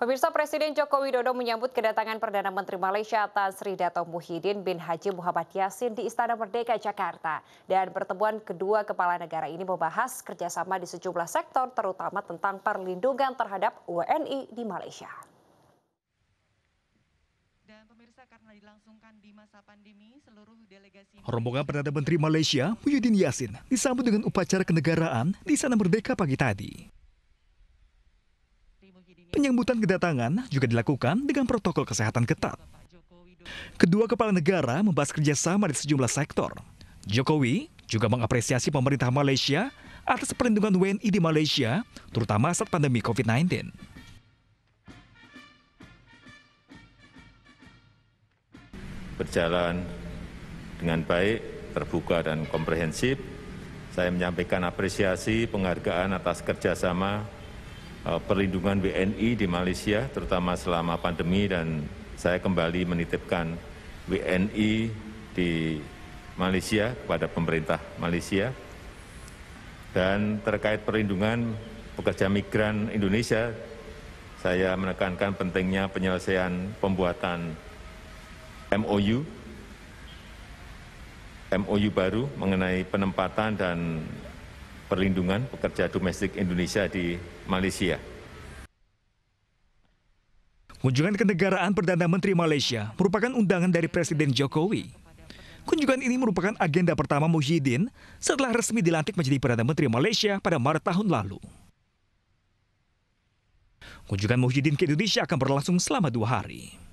Pemirsa Presiden Joko Widodo menyambut kedatangan Perdana Menteri Malaysia Tan Sri Dato' Muhyiddin bin Haji Muhammad Yasin di Istana Merdeka, Jakarta. Dan pertemuan kedua kepala negara ini membahas kerjasama di sejumlah sektor terutama tentang perlindungan terhadap WNI di Malaysia. Dan pemirsa karena dilangsungkan di masa pandemi, seluruh delegasi... Rombongan Perdana Menteri Malaysia Muhyiddin Yassin disambut dengan upacara kenegaraan di Istana Merdeka pagi tadi. Penyambutan kedatangan juga dilakukan dengan protokol kesehatan ketat. Kedua kepala negara membahas kerjasama di sejumlah sektor. Jokowi juga mengapresiasi pemerintah Malaysia atas perlindungan WNI di Malaysia, terutama saat pandemi COVID-19. Berjalan dengan baik, terbuka dan komprehensif, saya menyampaikan apresiasi penghargaan atas kerjasama Eh, perlindungan wni di Malaysia, terutama selama pandemi, dan saya kembali menitipkan WNI di Malaysia kepada pemerintah Malaysia. Dan terkait perlindungan pekerja migran Indonesia, saya menekankan pentingnya penyelesaian pembuatan MOU, MOU baru mengenai penempatan dan perlindungan pekerja domestik Indonesia di Malaysia. Kunjungan kenegaraan Perdana Menteri Malaysia merupakan undangan dari Presiden Jokowi. Kunjungan ini merupakan agenda pertama Muhyiddin setelah resmi dilantik menjadi Perdana Menteri Malaysia pada Maret tahun lalu. Kunjungan Muhyiddin ke Indonesia akan berlangsung selama dua hari.